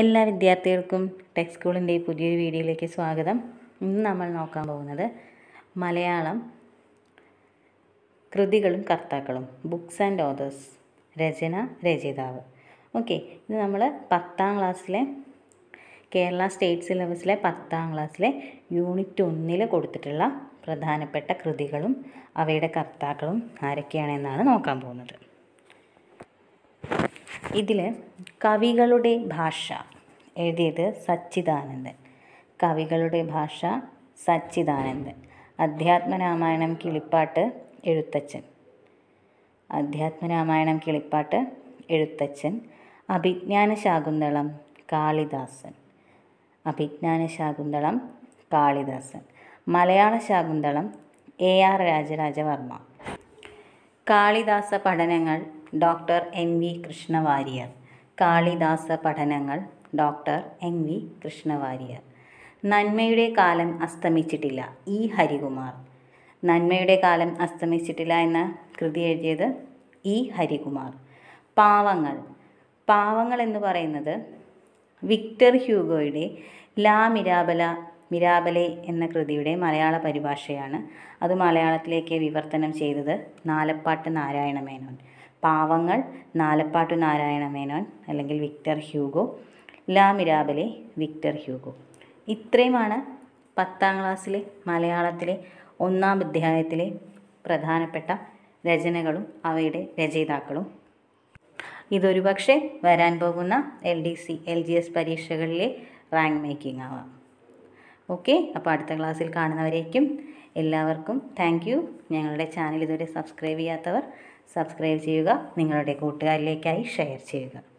എല്ലാ വിദ്യാർത്ഥികൾക്കും ടെക് സ്കൂളിൻ്റെ പുതിയൊരു വീഡിയോയിലേക്ക് സ്വാഗതം ഇന്ന് നമ്മൾ നോക്കാൻ പോകുന്നത് മലയാളം കൃതികളും കർത്താക്കളും ബുക്സ് ആൻഡ് ഓതേഴ്സ് രചന രചയിതാവ് ഓക്കെ ഇത് നമ്മൾ പത്താം ക്ലാസ്സിലെ കേരള സ്റ്റേറ്റ് സിലബസിലെ പത്താം ക്ലാസ്സിലെ യൂണിറ്റ് ഒന്നിൽ കൊടുത്തിട്ടുള്ള പ്രധാനപ്പെട്ട കൃതികളും അവയുടെ കർത്താക്കളും ആരൊക്കെയാണെന്നാണ് നോക്കാൻ പോകുന്നത് ഇതിൽ കവികളുടെ ഭാഷ എഴുതിയത് സച്ചിദാനന്ദൻ കവികളുടെ ഭാഷ സച്ചിദാനന്ദൻ അധ്യാത്മരാമായണം കിളിപ്പാട്ട് എഴുത്തച്ഛൻ അധ്യാത്മരാമായണം കിളിപ്പാട്ട് എഴുത്തച്ഛൻ ശാകുന്തളം കാളിദാസൻ ശാകുന്തളം കാളിദാസൻ മലയാള ശാകുന്തളം എ ആർ രാജരാജവർമ്മ കാളിദാസ പഠനങ്ങൾ doctor N V Krishna Warrier Kalidasa പഠനങ്ങൾ ഡോക്ടർ എം വി കൃഷ്ണവാര്യർ നന്മയുടെ കാലം അസ്തമിച്ചിട്ടില്ല ഇ ഹരികുമാർ നന്മയുടെ കാലം അസ്തമിച്ചിട്ടില്ല എന്ന കൃതി എഴുതിയത് ഇ ഹരികുമാർ പാവങ്ങൾ പാവങ്ങൾ എന്ന് പറയുന്നത് വിക്ടർ ഹ്യൂഗോയുടെ ലാ മിരാബല മിരാബലെ എന്ന കൃതിയുടെ മലയാള പരിഭാഷയാണ് അത് മലയാളത്തിലേക്ക് വിവർത്തനം ചെയ്തത് നാലപ്പാട്ട് നാരായണ മേനോൻ പാവങ്ങൾ നാലപ്പാട്ട് നാരായണ മേനോൻ അല്ലെങ്കിൽ വിക്ടർ ഹ്യൂഗോ ലാ മിരാബലെ വിക്ടർ ഹ്യൂഗോ ഇത്രയുമാണ് പത്താം ക്ലാസ്സിലെ മലയാളത്തിലെ ഒന്നാം അധ്യായത്തിലെ പ്രധാനപ്പെട്ട രചനകളും അവയുടെ രചയിതാക്കളും ഇതൊരുപക്ഷെ വരാൻ പോകുന്ന L D C L G S പരീക്ഷകളിലെ റാങ്ക് മേക്കിംഗ് ആവാം ഓക്കെ അപ്പോൾ അടുത്ത ക്ലാസ്സിൽ കാണുന്നവരേക്കും എല്ലാവർക്കും താങ്ക് യു ഞങ്ങളുടെ ചാനൽ ഇതുവരെ സബ്സ്ക്രൈബ് ചെയ്യാത്തവർ സബ്സ്ക്രൈബ് ചെയ്യുക നിങ്ങളുടെ കൂട്ടുകാരിലേക്കായി ഷെയർ ചെയ്യുക